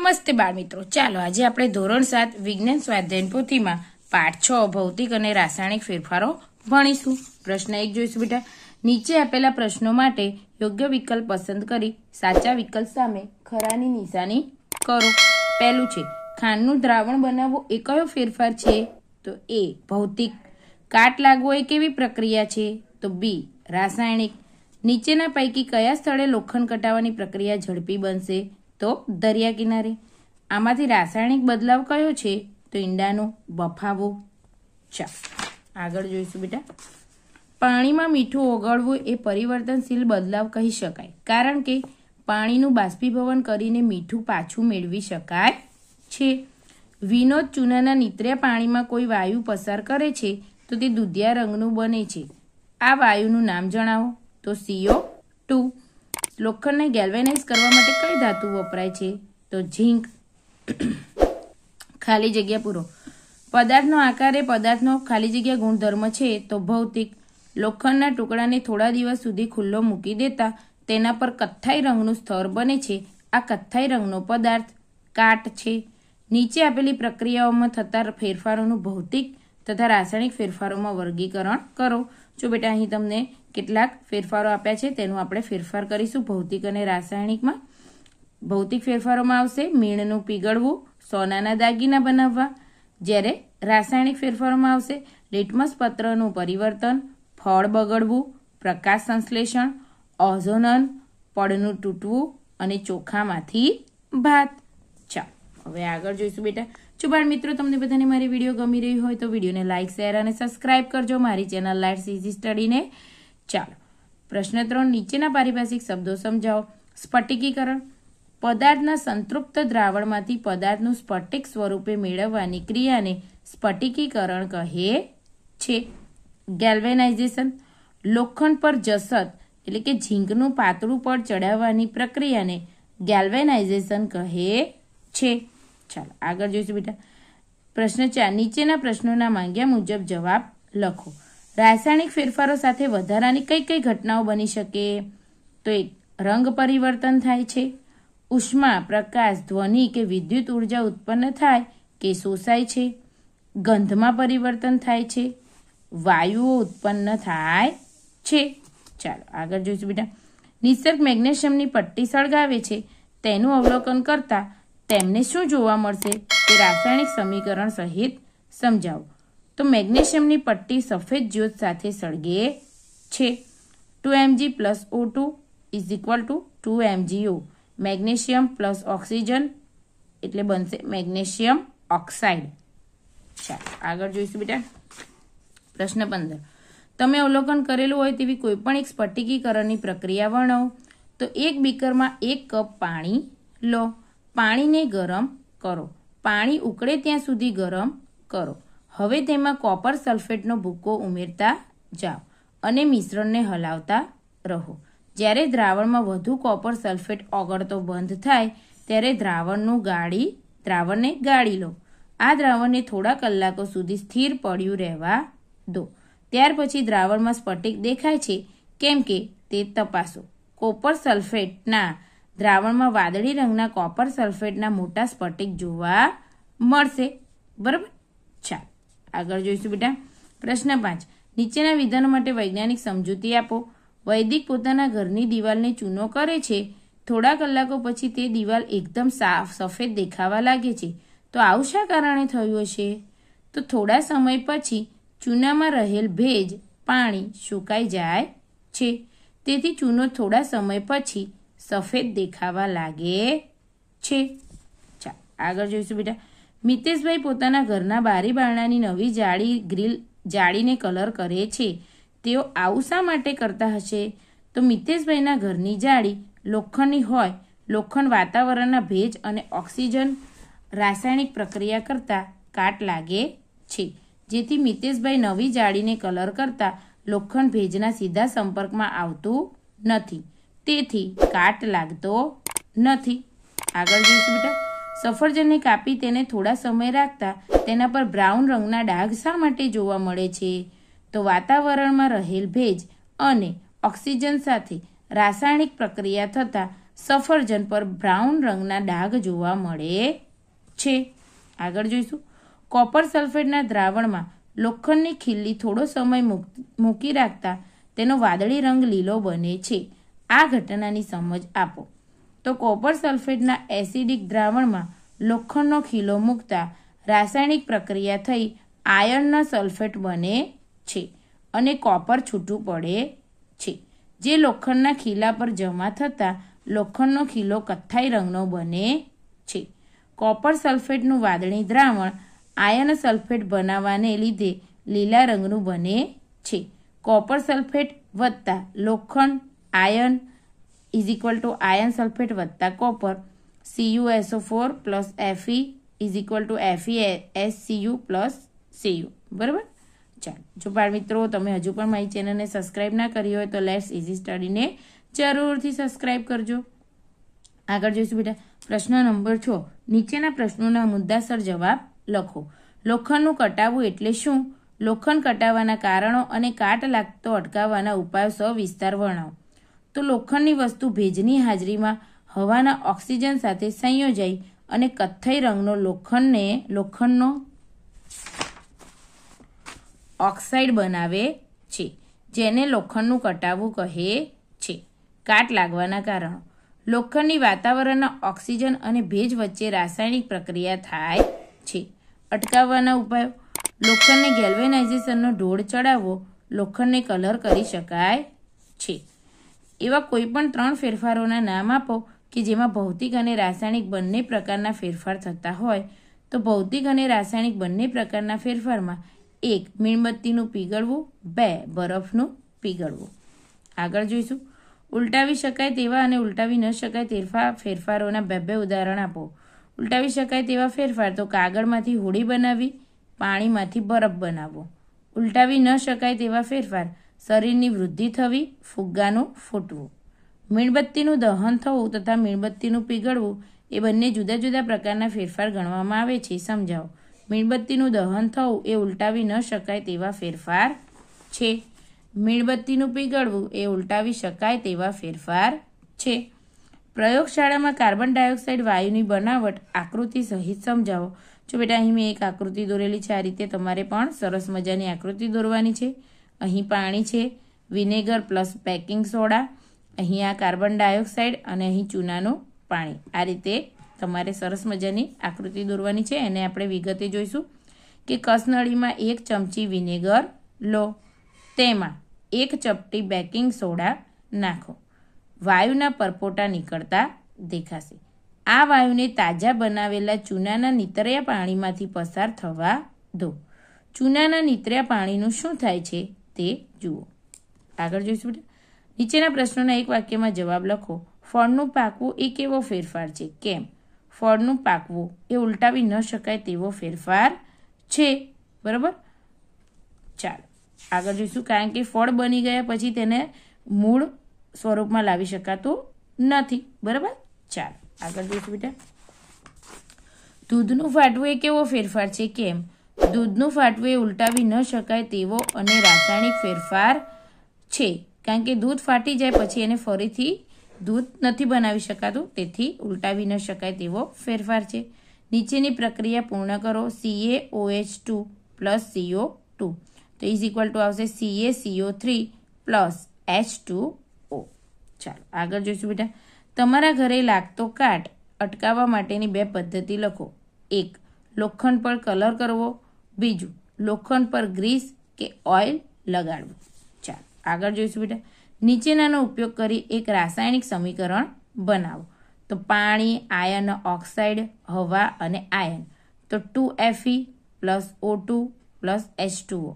નમસ્તે બાળ મિત્રો ચાલો આજે આપણે ધોરણ સાત વિજ્ઞાન સ્વાધ્યાયન પોથીમાં પાઠ છ ભૌતિક અને રાસાયણિક ફેરફારો ભણીશું પ્રશ્ન એક જોઈશું બેટા નીચે આપેલા પ્રશ્નો માટે યોગ્ય વિકલ્પ પસંદ કરી સાચા વિકલ્પ સામે ખરાની નિશાની કરો પહેલું છે ખાંડનું દ્રાવણ બનાવવું એ કયો ફેરફાર છે તો એ ભૌતિક કાટ લાગવો એ કેવી પ્રક્રિયા છે તો બી રાસાયણિક નીચેના પૈકી કયા સ્થળે લોખંડ કટાવવાની પ્રક્રિયા ઝડપી બનશે તો દરિયા કિનારે આમાંથી રાસાયણિક બદલાવ કયો છે તો ઈંડાનો બફાવો ચા આગળ જોઈશું બેટા પાણીમાં મીઠું ઓગળવું એ પરિવર્તનશીલ બદલાવ કહી શકાય કારણ કે પાણીનું બાષ્પીભવન કરીને મીઠું પાછું મેળવી શકાય છે વિનોદ ચૂનાના નીતરે પાણીમાં કોઈ વાયુ પસાર કરે છે તો તે દૂધિયા રંગનું બને છે આ વાયુનું નામ જણાવો તો સીઓ ટુ લોખંડને ગેલ્વેનાઇઝ કરવા માટે કઈ ધાતુ વપરાય છે તો ઝીંક ખાલી જગ્યા પૂરો પદાર્થનો આકાર એ પદાર્થનો ખાલી જગ્યા ગુણધર્મ છે તો ભૌતિક લોખંડના ટુકડાને થોડા દિવસ સુધી ખુલ્લો મૂકી દેતા તેના પર કથ્થાઈ રંગનું સ્થળ બને છે આ કથ્થાઈ રંગનો પદાર્થ કાટ છે નીચે આપેલી પ્રક્રિયાઓમાં થતા ફેરફારોનું ભૌતિક તથા રાસાયણિક ફેરફારોમાં વર્ગીકરણ કરો જો બેટા અહીં તમને કેટલાક ફેરફારો આપ્યા છે તેનું આપણે ફેરફાર કરીશું ભૌતિક અને રાસાયણિકમાં ભૌતિક ફેરફારોમાં આવશે મીણનું પીગળવું સોનાના દાગીના બનાવવા જ્યારે રાસાયણિક ફેરફારોમાં આવશે લિટમસ પત્રનું પરિવર્તન ફળ બગડવું પ્રકાશ સંશ્લેષણ ઓઝોનન પડનું તૂટવું અને ચોખામાંથી ભાત ચાલો હવે આગળ જોઈશું બેટા જો બાળ મિત્રો તમને બધાને મારી વિડીયો ગમી રહી હોય તો વિડીયોને લાઇક શેર અને સબસ્ક્રાઇબ કરજો મારી ચેનલ લાઇટ ઇઝી સ્ટડીને ચાલો પ્રશ્ન ત્રણ નીચેના પારિભાષિક શબ્દો સમજાવો સ્ફટિકીકરણ પદાર્થના સંતૃપ્ત દ્રાવણમાંથી પદાર્થનું સ્ફટિક સ્વરૂપે મેળવવાની ક્રિયાને સ્ફટિકીકરણ કહે છે ગેલ્વેનાઇઝેશન લોખંડ પર જસત એટલે કે ઝીંકનું પાતળું પડ ચડાવવાની પ્રક્રિયાને ગેલ્વેનાઇઝેશન કહે છે ચાલો આગળ જોઈશું બેટા પ્રશ્ન ચાર નીચેના પ્રશ્નોના માંગ્યા મુજબ જવાબ લખો રાસાયણિક ફેરફારો સાથે વધારાની કઈ કઈ ઘટનાઓ બની શકે તો એક રંગ પરિવર્તન થાય છે ઉષ્મા પ્રકાશ ધ્વનિ કે વિદ્યુત ઉર્જા ઉત્પન્ન થાય કે શોષાય છે ગંધમાં પરિવર્તન થાય છે વાયુઓ ઉત્પન્ન થાય છે ચાલો આગળ જોઈશું બેટા નિસર્ગ મેગ્નેશિયમની પટ્ટી સળગાવે છે તેનું અવલોકન કરતાં તેમને શું જોવા મળશે તે રાસાયણિક સમીકરણ સહિત સમજાવો તો મેગ્નેશિયમની પટ્ટી સફેદ જ્યોત સાથે સળગે છે two Mg plus O two is equal to two MgO magnesium plus oxygen એટલે બનશે મેગ્નેશિયમ ઓક્સાઇડ ચાલો આગળ જોઈશું બેટા પ્રશ્ન પંદર તમે અવલોકન કરેલું હોય તેવી કોઈપણ એક સ્ફટિકીકરણની પ્રક્રિયા વર્ણવો તો એક બીકરમાં એક કપ પાણી લો પાણીને ગરમ કરો પાણી ઉકળે ત્યાં સુધી ગરમ કરો હવે તેમાં કોપર સલ્ફેટનો ભૂક્કો ઉમેરતા જાઓ અને મિશ્રણને હલાવતા રહો જ્યારે દ્રાવણમાં વધુ કોપર સલ્ફેટ ઓગળતો બંધ થાય ત્યારે દ્રાવણનું ગાળી દ્રાવણને ગાળી લો આ દ્રાવણને થોડા કલાકો સુધી સ્થિર પડ્યું રહેવા દો ત્યાર પછી દ્રાવણમાં સ્ફટિક દેખાય છે કેમ કે તે તપાસો કોપર સલ્ફેટના દ્રાવણમાં વાદળી રંગના કોપર સલ્ફેટના મોટા સ્ફટિક જોવા મળશે બરાબર ચાલો આગળ જોઈશું બેટા પ્રશ્ન પાંચ નીચેના વિધાનો માટે વૈજ્ઞાનિક સમજૂતી આપો વૈદિક પોતાના ઘરની દિવાલને ચૂનો કરે છે થોડા કલાકો પછી તે દિવાલ એકદમ સાફ સફેદ દેખાવા લાગે છે તો આવું શા કારણે થયું હશે તો થોડા સમય પછી ચૂનામાં રહેલ ભેજ પાણી સુકાઈ જાય છે તેથી ચૂનો થોડા સમય પછી સફેદ દેખાવા લાગે છે આગળ જોઈશું બેટા મિતેશભાઈ પોતાના ઘરના બારી બારણાની નવી જાળી ગ્રીલ જાળીને કલર કરે છે તેઓ આવું શા માટે કરતા હશે તો મિતેશભાઈના ઘરની જાળી લોખંડની હોય લોખંડ વાતાવરણના ભેજ અને ઓક્સિજન રાસાયણિક પ્રક્રિયા કરતાં કાટ લાગે છે જેથી મિતેશભાઈ નવી જાળીને કલર કરતાં લોખંડ ભેજના સીધા સંપર્કમાં આવતું નથી તેથી કાટ લાગતો નથી આગળ જોઈશું બેટા સફરજનને કાપી તેને થોડા સમય રાખતા તેના પર બ્રાઉન રંગના ડાઘ શા માટે જોવા મળે છે તો વાતાવરણમાં રહેલ ભેજ અને ઓક્સિજન સાથે રાસાયણિક પ્રક્રિયા થતાં સફરજન પર બ્રાઉન રંગના ડાઘ જોવા મળે છે આગળ જોઈશું કોપર સલ્ફેટના દ્રાવણમાં લોખંડની ખીલ્લી થોડો સમય મૂકી રાખતા તેનો વાદળી રંગ લીલો બને છે આ ઘટનાની સમજ આપો તો કોપર સલ્ફેટના એસિડિક દ્રાવણમાં લોખંડનો ખીલો મૂકતા રાસાયણિક પ્રક્રિયા થઈ આયર્નના સલ્ફેટ બને છે અને કોપર છૂટું પડે છે જે લોખંડના ખીલા પર જમા થતાં લોખંડનો ખીલો કથ્થાઈ રંગનો બને છે કોપર સલ્ફેટનું વાદળી દ્રાવણ આયર્ન સલ્ફેટ બનાવવાને લીધે લીલા રંગનું બને છે કોપર સલ્ફેટ વત્તા લોખંડ iron is equal to iron sulphate વત્તા copper CuSO four plus Fe is equal to Fe S Cu plus Cu બરાબર ચાલો જો બાળ મિત્રો તમે હજુ પણ મારી ચેનલને સબસ્ક્રાઈબ ના કરી હોય તો લેટ્સ ઇઝી સ્ટડીને જરૂરથી સબસ્ક્રાઈબ કરજો આગળ જોઈશું બેટા પ્રશ્ન નંબર છ નીચેના પ્રશ્નોના મુદ્દાસર જવાબ લખો લોખંડનું કટાવવું એટલે શું લોખંડ કટાવવાના કારણો અને કાટ લાગતો અટકાવવાના ઉપાયો વિસ્તાર વર્ણવો તો લોખંડની વસ્તુ ભેજની હાજરીમાં હવાના ઓક્સિજન સાથે સંયોજાઈ અને કથ્થઈ રંગનો લોખંડને લોખંડનો ઓક્સાઇડ બનાવે છે જેને લોખંડનું કટાવવું કહે છે કાટ લાગવાના કારણો લોખંડની વાતાવરણના ઓક્સિજન અને ભેજ વચ્ચે રાસાયણિક પ્રક્રિયા થાય છે અટકાવવાના ઉપાયો લોખંડને ગેલ્વેનાઇઝેશનનો ઢોળ ચડાવવો લોખંડને કલર કરી શકાય છે એવા કોઈપણ ત્રણ ફેરફારોના નામ આપો કે જેમાં ભૌતિક અને રાસાયણિક બંને પ્રકારના ફેરફાર થતા હોય તો ભૌતિક અને રાસાયણિક બંને પ્રકારના ફેરફારમાં એક મીણબત્તીનું પીગળવું બે બરફનું પીગળવું આગળ જોઈશું ઉલટાવી શકાય તેવા અને ઉલટાવી ન શકાય તેવા ફેરફારોના બે બે ઉદાહરણ આપો ઉલટાવી શકાય તેવા ફેરફાર તો કાગળમાંથી હોડી બનાવી પાણીમાંથી બરફ બનાવો ઉલટાવી ન શકાય તેવા ફેરફાર શરીરની વૃદ્ધિ થવી ફુગ્ગાનું ફૂટવું મીણબત્તીનું દહન થવું તથા મીણબત્તીનું પીગળવું એ બંને જુદા જુદા પ્રકારના ફેરફાર ગણવામાં આવે છે સમજાવો મીણબત્તીનું દહન થવું એ ઉલટાવી ન શકાય તેવા ફેરફાર છે મીણબત્તીનું પીગળવું એ ઉલટાવી શકાય તેવા ફેરફાર છે પ્રયોગશાળામાં કાર્બન ડાયોક્સાઇડ વાયુની બનાવટ આકૃતિ સહિત સમજાવો જો બેટા અહીં મેં એક આકૃતિ દોરેલી છે આ રીતે તમારે પણ સરસ મજાની આકૃતિ દોરવાની છે અહીં પાણી છે વિનેગર પ્લસ બેકિંગ સોડા અહીં આ કાર્બન ડાયોક્સાઇડ અને અહીં ચૂનાનું પાણી આ રીતે તમારે સરસ મજાની આકૃતિ દોરવાની છે એને આપણે વિગતે જોઈશું કે કસનળીમાં એક ચમચી વિનેગર લો તેમાં એક ચપટી બેકિંગ સોડા નાખો વાયુના પરપોટા નીકળતા દેખાશે આ વાયુને તાજા બનાવેલા ચૂનાના નીતર્યા પાણીમાંથી પસાર થવા દો ચૂનાના નીતર્યા પાણીનું શું થાય છે તે જુઓ આગળ જોઈશું બેટા નીચેના પ્રશ્નોના એક વાક્યમાં જવાબ લખો ફળનું પાકવું એ કેવો ફેરફાર છે કેમ ફળનું પાકવું એ ઉલટાવી ન શકાય તેવો ફેરફાર છે બરાબર ચાલો આગળ જોઈશું કારણ કે ફળ બની ગયા પછી તેને મૂળ સ્વરૂપમાં લાવી શકાતું નથી બરાબર ચાલો આગળ જોઈશું બેટા દૂધનું ફાટવું એ કેવો ફેરફાર છે કેમ દૂધનું ફાટવું એ ઉલટાવી ન શકાય તેવો અને રાસાયણિક ફેરફાર છે કારણ કે દૂધ ફાટી જાય પછી એને ફરીથી દૂધ નથી બનાવી શકાતું તેથી ઉલટાવી ન શકાય તેવો ફેરફાર છે નીચેની પ્રક્રિયા પૂર્ણ કરો Ca OH two plus CO two તો ઇઝ ઇક્વલ ટુ આવશે Ca CO three plus H two O ચાલો આગળ જોઈશું બેટા તમારા ઘરે લાગતો કાટ અટકાવવા માટેની બે પદ્ધતિ લખો એક લોખંડ પર કલર કરવો બીજું લોખંડ પર ગ્રીસ કે ઓઇલ લગાડવું ચાલો આગળ જોઈશું બેટા નીચેનાનો ઉપયોગ કરી એક રાસાયણિક સમીકરણ બનાવો તો પાણી આયન ઓક્સાઇડ હવા અને આયન તો two Fe plus O two plus H two O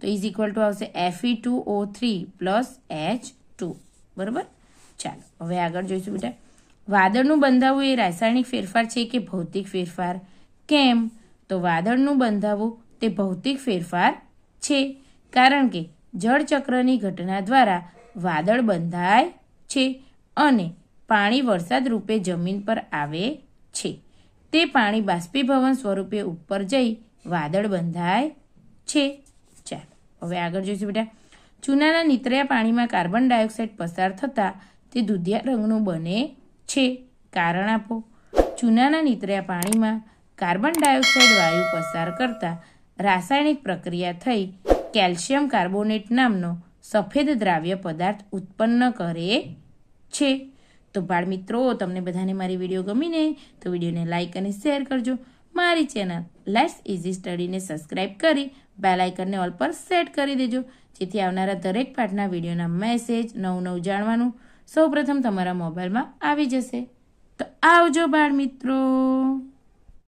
તો ઇઝ ઇક્વલ ટુ આવશે Fe two O three plus H two બરાબર ચાલો હવે આગળ જોઈશું બેટા વાદળનું બંધાવવું એ રાસાયણિક ફેરફાર છે કે ભૌતિક ફેરફાર કેમ તો વાદળનું બંધાવવું તે ભૌતિક ફેરફાર છે કારણ કે જળચક્રની ઘટના દ્વારા વાદળ બંધાય છે અને પાણી વરસાદ રૂપે જમીન પર આવે છે તે પાણી બાષ્પીભવન સ્વરૂપે ઉપર જઈ વાદળ બંધાય છે ચાલો હવે આગળ જોઈશું બેટા ચૂનાના નીતર્યા પાણીમાં કાર્બન ડાયોક્સાઇડ પસાર થતાં તે દુધિયા રંગનું બને છે કારણ આપો ચૂનાના નીતર્યા પાણીમાં કાર્બન ડાયોક્સાઇડ વાયુ પસાર કરતા રાસાયણિક પ્રક્રિયા થઈ કેલ્શિયમ કાર્બોનેટ નામનો સફેદ દ્રાવ્ય પદાર્થ ઉત્પન્ન કરે છે તો બાળમિત્રો તમને બધાને મારી વિડીયો ગમી ગમીને તો વિડીયોને લાઇક અને શેર કરજો મારી ચેનલ લેટ્સ ઇઝી સ્ટડીને સબસ્ક્રાઇબ કરી બેલ આઇકનને ઓલ પર સેટ કરી દેજો જેથી આવનારા દરેક પાઠના વિડીયોના મેસેજ નવું નવું જાણવાનું સૌપ્રથમ તમારા મોબાઈલમાં આવી જશે તો આવજો બાળમિત્રો મિત્રો